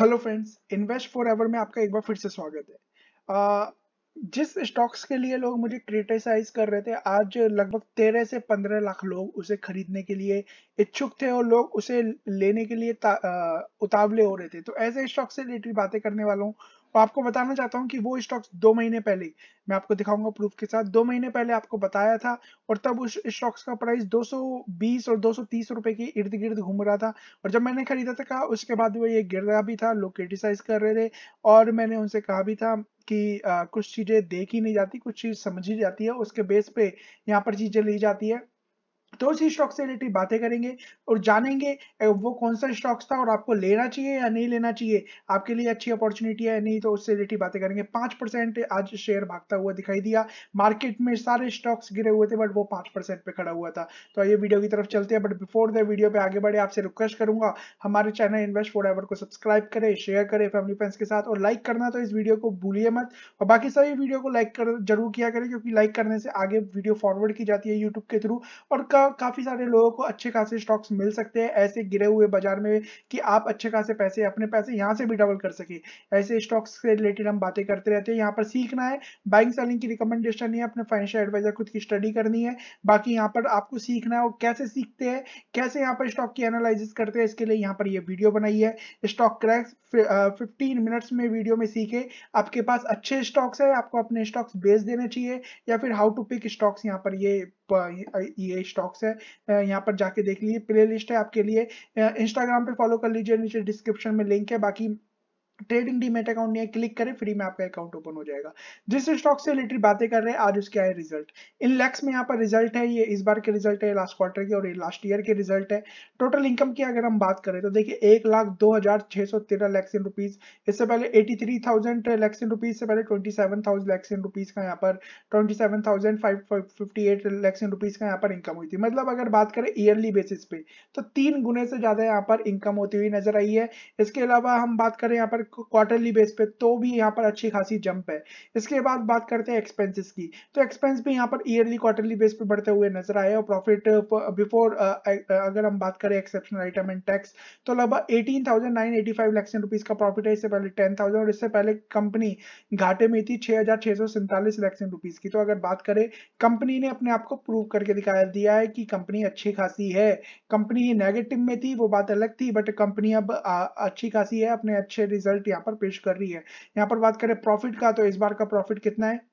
hello friends invest for ever में आपका एक बार फिर से स्वागत है uh, जिस स्टॉक्स के लिए लोग मुझे क्रिटिसाइज कर रहे थे आज लगभग तेरह से पंद्रह लाख लोग उसे खरीदने के लिए इच्छुक थे और लोग उसे लेने के लिए आ, उतावले हो रहे थे तो ऐसे स्टॉक से रिलेटेड बातें करने वाला हूँ और आपको बताना चाहता हूँ कि वो स्टॉक्स दो महीने पहले मैं आपको दिखाऊंगा प्रूफ के साथ दो महीने पहले आपको बताया था और तब उस स्टॉक्स का प्राइस 220 और 230 रुपए के इर्द गिर्द घूम रहा था और जब मैंने खरीदा था कहा उसके बाद वो ये गिर रहा भी था लोग क्रिटिसाइज कर रहे थे और मैंने उनसे कहा भी था कि आ, कुछ चीज़ें देखी नहीं जाती कुछ चीज़ समझी जाती है उसके बेस पे यहाँ पर चीज़ें ली जाती है तो उसी स्टॉक से रिलेटेड बातें करेंगे और जानेंगे वो कौन सा स्टॉक्स था और आपको लेना चाहिए या नहीं लेना चाहिए आपके लिए अच्छी अपॉर्चुनिटी है नहीं तो उससे रिलेटेड बातें करेंगे पांच परसेंट आज शेयर भागता हुआ दिखाई दिया मार्केट में सारे स्टॉक्स गिरे हुए थे बट वो पांच परसेंट पे खड़ा हुआ था तो ये वीडियो की तरफ चलते हैं बट बिफोर द वीडियो पे आगे बढ़े आपसे रिक्वेस्ट करूंगा हमारे चैनल इन्वेस्ट फॉर को सब्सक्राइब करें शेयर करें फैमिली फ्रेंड्स के साथ और लाइक करना तो इस वीडियो को भूलिए मत और बाकी सभी वीडियो को लाइक जरूर किया करें क्योंकि लाइक करने से आगे वीडियो फॉरवर्ड की जाती है यूट्यूब के थ्रू और मतलब काफी सारे लोगों को अच्छे खासे स्टॉक्स मिल सकते हैं ऐसे गिरे हुए बाजार में कि आप अच्छे खासे पैसे अपने पैसे यहाँ से भी डबल कर सके ऐसे स्टॉक्स से रिलेटेड हम बातें करते रहते हैं यहाँ पर सीखना है बाइंग सेलिंग की रिकमेंडेशन है अपने फाइनेंशियल एडवाइजर खुद की स्टडी करनी है बाकी यहाँ पर आपको सीखना है और कैसे सीखते हैं कैसे यहाँ पर स्टॉक की एनालिस करते हैं इसके लिए यहाँ पर यह वीडियो बनाई है स्टॉक क्रैक फिफ्टीन मिनट्स में वीडियो में सीखे आपके पास अच्छे स्टॉक्स है आपको अपने स्टॉक्स बेच देने चाहिए या फिर हाउ टू पिक स्टॉक्स यहाँ पर ये ई स्टॉक्स e है यहाँ पर जाके देख लीजिए प्ले लिस्ट है आपके लिए इंस्टाग्राम पे फॉलो कर लीजिए नीचे डिस्क्रिप्शन में लिंक है बाकी ट्रेडिंग डीमेट अकाउंट नहीं है क्लिक करें फ्री में आपका अकाउंट ओपन हो जाएगा जिस स्टॉक से रिलेटेड बातें कर रहे हैं आज उसके आए रिजल्ट इन लैक्स में यहाँ पर रिजल्ट है ये इस बार के रिजल्ट है लास्ट क्वार्टर के और ये लास्ट ईयर के रिजल्ट है टोटल इनकम की अगर हम बात करें तो देखिए एक लाख दो हजार छह सौ तेरह लैक्स इन रुपीज इससे पहले eighty three thousand lakhs in rupees से पहले twenty seven thousand lakhs in rupees का यहाँ पर twenty seven thousand five fifty eight lakhs in rupees का यहाँ पर इनकम हुई थी मतलब अगर बात करें ईयरली बेसिस पे तो तीन गुने से ज्यादा यहाँ पर इनकम होती हुई नजर आई है इसके अलावा हम बात करें यहाँ पर क्वार्टरली बेस पे तो भी यहाँ पर अच्छी खासी जंप है इसके बाद बात करते हैं एक्सपेंसेस की तो एक्सपेंस भी यहाँ पर ईयरली क्वार्टरली बेस पे बढ़ते हुए नजर आए और profit before uh, uh, uh, अगर हम बात करें एक्सेप्शनल आइटम एंड टैक्स तो लगभग एटीन थाउजेंड नाइन का प्रॉफिट है इससे पहले टेन और इससे पहले कंपनी घाटे में थी छह हजार की तो अगर बात करें कंपनी ने अपने आप को प्रूव करके दिखाया दिया है कि कंपनी अच्छी खासी है कंपनी नेगेटिव में थी वो बात अलग थी बट कंपनी अब अच्छी खासी है अपने अच्छे रिजल्ट रिजल्ट यहाँ पर पेश कर रही है यहाँ पर बात करें प्रॉफिट का तो इस बार का प्रॉफिट कितना है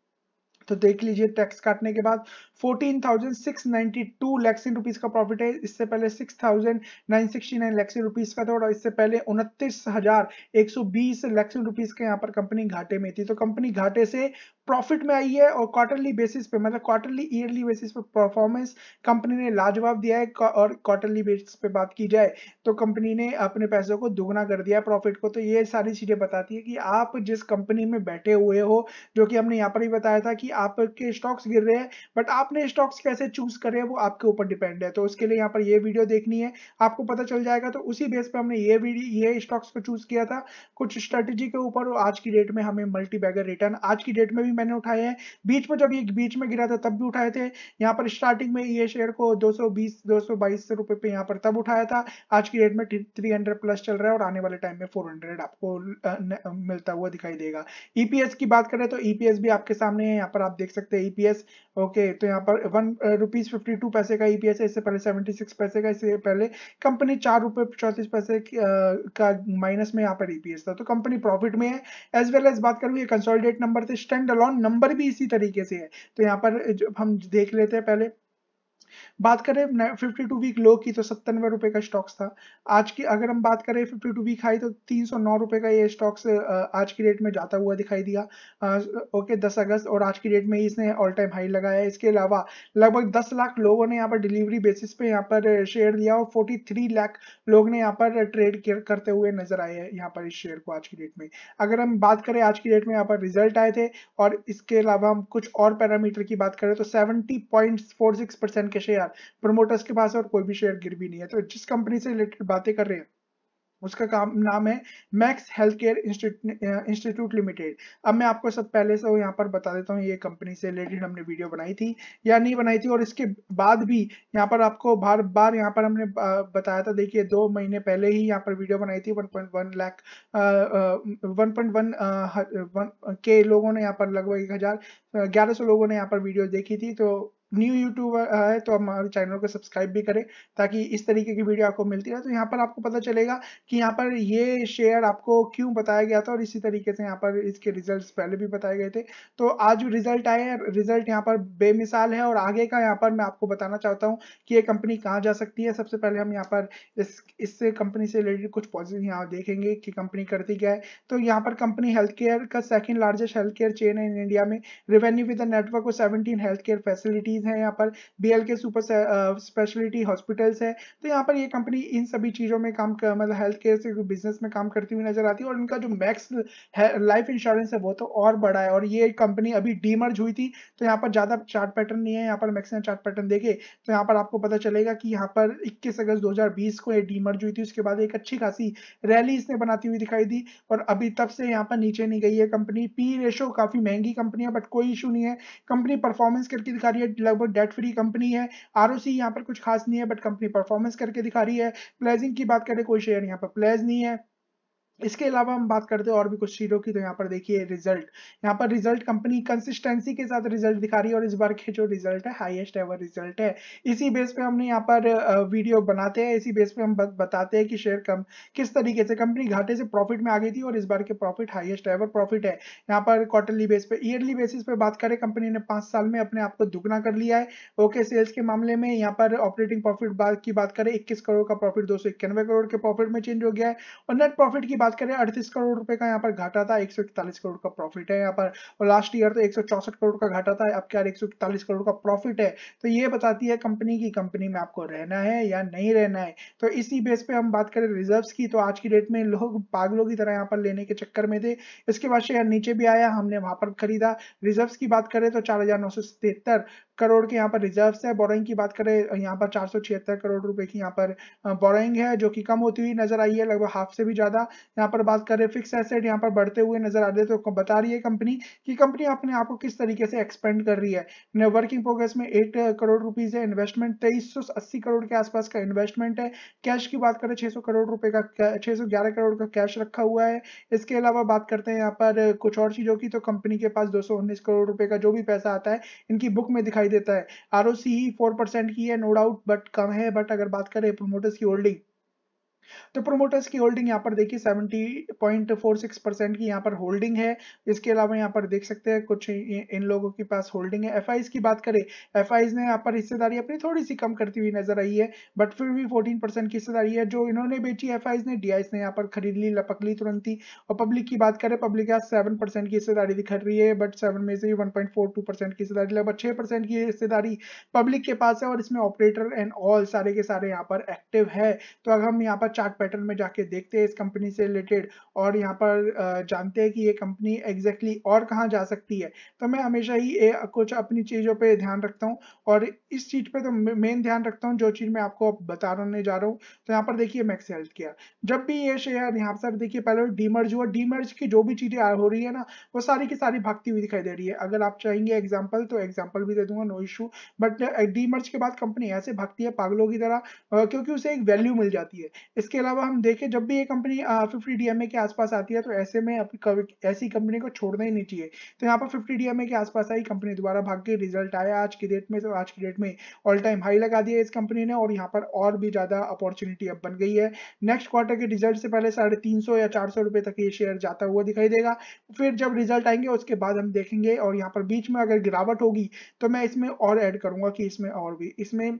तो देख लीजिए टैक्स काटने के बाद 14,692 लैक्स रुपीस का प्रॉफिट है इससे पहले 6,969 लैक्स रुपीस का था और इससे पहले उनतीस हजार एक सौ बीस लैक्स रुपीस का यहाँ पर कंपनी घाटे में थी तो कंपनी घाटे से प्रॉफिट में आई है और क्वार्टरली बेसिस पे मतलब क्वार्टरली ईयरली बेसिस पे परफॉर्मेंस कंपनी ने लाजवाब दिया है और क्वार्टरली बेसिस पे बात की जाए तो कंपनी ने अपने पैसों को दोगुना कर दिया है प्रॉफिट को तो ये सारी चीज़ें बताती है कि आप जिस कंपनी में बैठे हुए हो जो कि हमने यहाँ पर ही बताया था कि आपके स्टॉक्स गिर रहे हैं बट आपने स्टॉक्स कैसे चूज करे वो आपके ऊपर डिपेंड है तो उसके लिए यहाँ पर ये वीडियो देखनी है आपको पता चल जाएगा तो उसी बेस पर हमने ये ये स्टॉक्स को चूज किया था कुछ स्ट्रेटेजी के ऊपर आज की डेट में हमें मल्टी बैगर रिटर्न आज की डेट में भी मैंने उठाए हैं बीच में जब ये बीच में गिरा था तब भी उठाए थे यहाँ पर स्टार्टिंग में ये शेयर को 220 222 रुपए पे यहाँ पर तब उठाया था आज की डेट में 300 प्लस चल रहा है और आने वाले टाइम में 400 आपको न, मिलता हुआ दिखाई देगा ईपीएस e की बात करें तो ईपीएस e भी आपके सामने है यहाँ पर आप देख सकते हैं ईपीएस e ओके तो यहाँ पर वन रुपीज फिफ्टी टू पैसे का ईपीएस है इससे पहले सेवेंटी सिक्स पैसे का इससे पहले कंपनी चार रुपए चौंतीस पैसे का माइनस में यहाँ पर ईपीएस था तो कंपनी प्रॉफिट में है एज वेल एज बात करूँ ये कंसोलिडेट नंबर थे स्टैंड अलॉन नंबर भी इसी तरीके से है तो यहाँ पर हम देख लेते हैं पहले बात करें 52 वीक लो की तो सत्तानवे रुपए का स्टॉक्स था आज की अगर हम बात करें 52 वीक हाई तो 309 रुपए का ये स्टॉक्स आज की डेट में जाता हुआ दिखाई दिया ओके 10 अगस्त और आज की डेट में ही इसने ऑल टाइम हाई लगाया इसके अलावा लगभग दस लाख लोगों ने यहाँ पर डिलीवरी बेसिस पे यहाँ पर शेयर लिया और फोर्टी लाख लोग ने यहाँ पर ट्रेड करते हुए नजर आए हैं यहाँ पर इस शेयर को आज की डेट में अगर हम बात करें आज की डेट में यहाँ पर रिजल्ट आए थे और इसके अलावा हम कुछ और पैरामीटर की बात करें तो सेवेंटी के शेयर प्रमोटर्स के पास और कोई भी शेयर गिर भी नहीं है तो जिस कंपनी से रिलेटेड बातें कर रहे हैं उसका काम नाम है Max Healthcare Institute Limited अब मैं आपको सब पहले से यहाँ पर बता देता हूँ ये कंपनी से रिलेटेड हमने वीडियो बनाई थी या नहीं बनाई थी और इसके बाद भी यहाँ पर आपको बार बार यहाँ पर हमने बताया था देखिए दो महीने पहले ही यहाँ पर वीडियो बनाई थी 1.1 लाख 1.1 के लोगों ने यहाँ पर लगभग एक हजार लोगों ने यहाँ पर वीडियो देखी थी तो न्यू यूट्यूबर है तो हमारे चैनल को सब्सक्राइब भी करें ताकि इस तरीके की वीडियो आपको मिलती रहे तो यहाँ पर आपको पता चलेगा कि यहाँ पर ये शेयर आपको क्यों बताया गया था और इसी तरीके से यहाँ पर इसके रिजल्ट पहले भी बताए गए थे तो आज रिजल्ट आए हैं रिजल्ट यहाँ पर बेमिसाल है और आगे का यहाँ पर मैं आपको बताना चाहता हूँ कि ये कंपनी कहाँ जा सकती है सबसे पहले हम यहाँ पर इस इससे कंपनी से रिलेटेड कुछ पॉजिटिव यहाँ देखेंगे कि कंपनी करती क्या है तो यहाँ पर कंपनी हेल्थ केयर का second largest health care chain है इन इंडिया में revenue with network of seventeen health care facility facilities हैं यहाँ पर B L K super speciality hospitals है तो यहाँ पर ये कंपनी इन सभी चीज़ों में काम कर, मतलब हेल्थ केयर से बिजनेस में काम करती हुई नजर आती है और इनका जो मैक्स लाइफ इंश्योरेंस है वो तो और बड़ा है और ये कंपनी अभी डीमर्ज हुई थी तो यहाँ पर ज़्यादा चार्ट पैटर्न नहीं है यहाँ पर मैक्सिमम चार्ट पैटर्न देखे तो यहाँ पर आपको पता चलेगा कि यहाँ पर इक्कीस अगस्त दो को ये डीमर्ज हुई थी उसके बाद एक अच्छी खासी रैली इसने बनाती हुई दिखाई दी और अभी तब से यहाँ पर नीचे नहीं गई है कंपनी पी रेशो काफ़ी महंगी कंपनी है बट कोई इशू नहीं है कंपनी परफॉर्मेंस करके दिखा रही है लगभग डेट फ्री कंपनी है आर यहां यहाँ पर कुछ खास नहीं है बट कंपनी परफॉर्मेंस करके दिखा रही है प्लेजिंग की बात करें कोई शेयर यहाँ पर प्लेज नहीं है इसके अलावा हम बात करते हैं और भी कुछ चीज़ों की तो यहाँ पर देखिए रिजल्ट यहाँ पर रिजल्ट कंपनी कंसिस्टेंसी के साथ रिजल्ट दिखा रही है और इस बार के जो रिजल्ट है हाईएस्ट एवर रिजल्ट है इसी बेस पे हमने यहाँ पर वीडियो बनाते हैं इसी बेस पे हम बताते हैं कि शेयर कम किस तरीके से कंपनी घाटे से प्रॉफिट में आ गई थी और इस बार के प्रॉफिट हाइएस्ट एवर प्रॉफिट है यहाँ पर क्वार्टरली बेस पे ईयरली बेसिस पे बात करें कंपनी ने पांच साल में अपने आप को दुगना कर लिया है ओके सेल्स के मामले में यहाँ पर ऑपरेटिंग प्रॉफिट की बात करें इक्कीस करोड़ का प्रॉफिट दो करोड़ के प्रॉफिट में चेंज हो गया है और नेट प्रॉफिट की बात करें अड़तीस करोड़ रुपए का यहाँ पर घाटा था एक करोड़ का प्रॉफिट है यहाँ पर और लास्ट ईयर तो एक करोड़ का घाटा था अब क्या एक करोड़ का प्रॉफिट है तो ये बताती है कंपनी की कंपनी में आपको रहना है या नहीं रहना है तो इसी बेस पे हम बात करें रिजर्व की तो आज की डेट में लोग पागलों की तरह यहाँ पर लेने के चक्कर में थे इसके बाद शेयर नीचे भी आया हमने वहां पर खरीदा रिजर्व की बात करें तो चार करोड़ के यहाँ पर रिजर्व्स है बोरोइंग की बात करें यहाँ पर चार करोड़ रुपए की यहाँ पर बोरोइंग है जो कि कम होती हुई नजर आई है लगभग हाफ से भी ज्यादा यहाँ पर बात करें फिक्स एसेट यहाँ पर बढ़ते हुए नजर आ रहे तो बता रही है कंपनी कि कंपनी अपने आप को किस तरीके से एक्सपेंड कर रही है वर्किंग प्रोग्रेस में एट करोड़ रुपीज है इन्वेस्टमेंट तेईस करोड़ के आसपास का इन्वेस्टमेंट है कैश की बात करें छह करोड़ रुपए का छह करोड़ का कैश रखा हुआ है इसके अलावा बात करते हैं यहाँ पर कुछ और चीजों की तो कंपनी के पास दो करोड़ रुपए का जो भी पैसा आता है इनकी बुक में दिखाई दिखाई देता है R O C four percent की है नो डाउट बट कम है बट अगर बात करें प्रोमोटर्स की होल्डिंग तो प्रोमोटर्स की होल्डिंग यहाँ पर देखिए 70.46 परसेंट की यहाँ पर होल्डिंग है इसके अलावा यहाँ पर देख सकते हैं कुछ इन लोगों के पास होल्डिंग है एफ की बात करें एफ ने यहाँ पर हिस्सेदारी अपनी थोड़ी सी कम करती हुई नजर आई है बट फिर भी फोर्टीन की हिस्सेदारी है जो इन्होंने बेची एफ ने डी ने यहाँ पर खरीद ली लपक ली तुरंत ही और पब्लिक की बात करें पब्लिक यहाँ सेवन की हिस्सेदारी दिख रही है बट सेवन में से वन पॉइंट की हिस्सेदारी लगभग छह की हिस्सेदारी पब्लिक के पास है और इसमें ऑपरेटर एंड ऑल सारे के सारे यहाँ पर एक्टिव है तो अगर हम यहाँ पर चार्ट पैटर्न में जाके देखते हैं इस कंपनी से रिलेटेड और यहाँ पर जानते हैं कि ये कंपनी एग्जैक्टली और कहाँ जा सकती है तो मैं हमेशा ही कुछ अपनी चीज़ों पर ध्यान रखता हूँ और इस चीज़ पर तो मेन ध्यान रखता हूँ जो चीज़ मैं आपको अब बताने जा रहा हूँ तो यहाँ पर देखिए मैक्स हेल्थ केयर जब भी ये शेयर यहाँ पर देखिए पहले डीमर्ज हुआ डीमर्ज की जो भी चीज़ें हो रही है ना वो सारी की सारी भागती हुई दिखाई दे रही है अगर आप चाहेंगे एग्जाम्पल तो एग्जाम्पल भी दे दूंगा नो इशू बट डीमर्ज के बाद कंपनी ऐसे भागती है पागलों की तरह क्योंकि उसे एक वैल्यू मिल जाती है इसके अलावा हम देखें जब भी ये कंपनी फिफ्टी डी के आसपास आती है तो ऐसे में ऐसी कंपनी को छोड़ना ही नहीं चाहिए तो यहाँ पर फिफ्टी डी के आसपास आई कंपनी द्वारा भाग के रिजल्ट आया आज की डेट में तो आज की डेट में ऑल टाइम हाई लगा दिया इस कंपनी ने और यहाँ पर और भी ज़्यादा अपॉर्चुनिटी अब बन गई है नेक्स्ट क्वार्टर के रिजल्ट से पहले साढ़े या चार तक ये शेयर जाता हुआ दिखाई देगा फिर जब रिजल्ट आएंगे उसके बाद हम देखेंगे और यहाँ पर बीच में अगर गिरावट होगी तो मैं इसमें और एड करूंगा कि इसमें और भी इसमें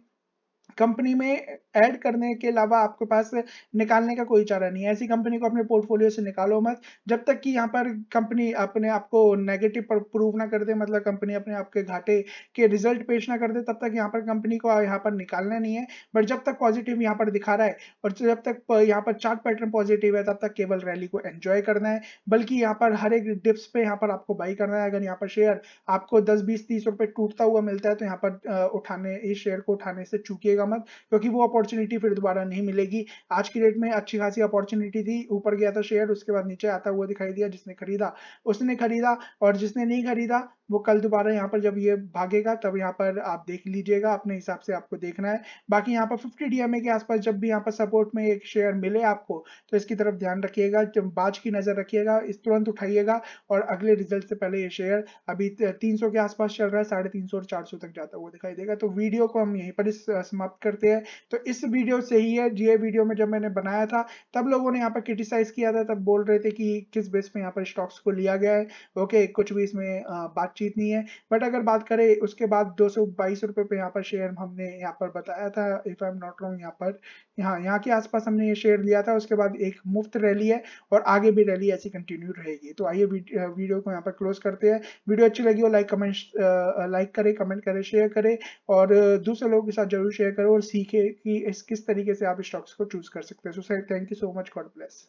कंपनी में ऐड करने के अलावा आपके पास निकालने का कोई चारा नहीं है ऐसी कंपनी को अपने पोर्टफोलियो से निकालो मत जब तक कि यहाँ पर कंपनी अपने आप को नेगेटिव प्रूव ना कर दे मतलब कंपनी अपने आपके घाटे के रिजल्ट पेश ना कर दे तब तक यहाँ पर कंपनी को यहाँ पर निकालना नहीं है बट जब तक पॉजिटिव यहाँ पर दिखा रहा है और जब तक यहाँ पर चार्ट पैटर्न पॉजिटिव है तब तक केवल रैली को एंजॉय करना है बल्कि यहाँ पर हर एक डिप्स पे यहाँ पर आपको बाई करना है अगर यहाँ पर शेयर आपको दस बीस तीस रुपए टूटता हुआ मिलता है तो यहाँ पर उठाने इस शेयर को उठाने से चूकिएगा कीजिएगा मत क्योंकि वो अपॉर्चुनिटी फिर दोबारा नहीं मिलेगी आज की डेट में अच्छी खासी अपॉर्चुनिटी थी ऊपर गया था शेयर उसके बाद नीचे आता हुआ दिखाई दिया जिसने खरीदा उसने खरीदा और जिसने नहीं खरीदा वो कल दोबारा यहाँ पर जब ये भागेगा तब यहाँ पर आप देख लीजिएगा अपने हिसाब से आपको देखना है बाकी यहाँ पर फिफ्टी डीएमए के आसपास जब भी यहाँ पर सपोर्ट में एक शेयर मिले आपको तो इसकी तरफ ध्यान रखिएगा जब बाज की नजर रखिएगा इस तुरंत उठाइएगा और अगले रिजल्ट से पहले ये शेयर अभी तीन के आसपास चल रहा है साढ़े तीन और चार तक जाता हुआ दिखाई देगा तो वीडियो को हम यहीं पर समाप्त करते हैं तो इस वीडियो से ही है जी वीडियो में जब मैंने बनाया था तब लोगों ने यहाँ पर क्रिटिसाइज किया था तब बोल रहे थे कि किस बेस पे यहाँ पर स्टॉक्स को लिया गया है ओके कुछ भी इसमें बात बातचीत नहीं है बट अगर बात करें उसके बाद दो सौ बाईस रुपये पे यहाँ पर शेयर हमने यहाँ पर बताया था if I am not wrong यहाँ पर यहाँ यहाँ के आसपास हमने ये शेयर लिया था उसके बाद एक मुफ्त रैली है और आगे भी रैली ऐसी कंटिन्यू रहेगी तो आइए वीडियो को यहाँ पर क्लोज करते हैं वीडियो अच्छी लगी हो लाइक कमेंट लाइक करें कमेंट करें शेयर करें और दूसरे लोगों के साथ जरूर शेयर करो और सीखे कि इस किस तरीके से आप स्टॉक्स को चूज कर सकते हैं so sir thank you so much God bless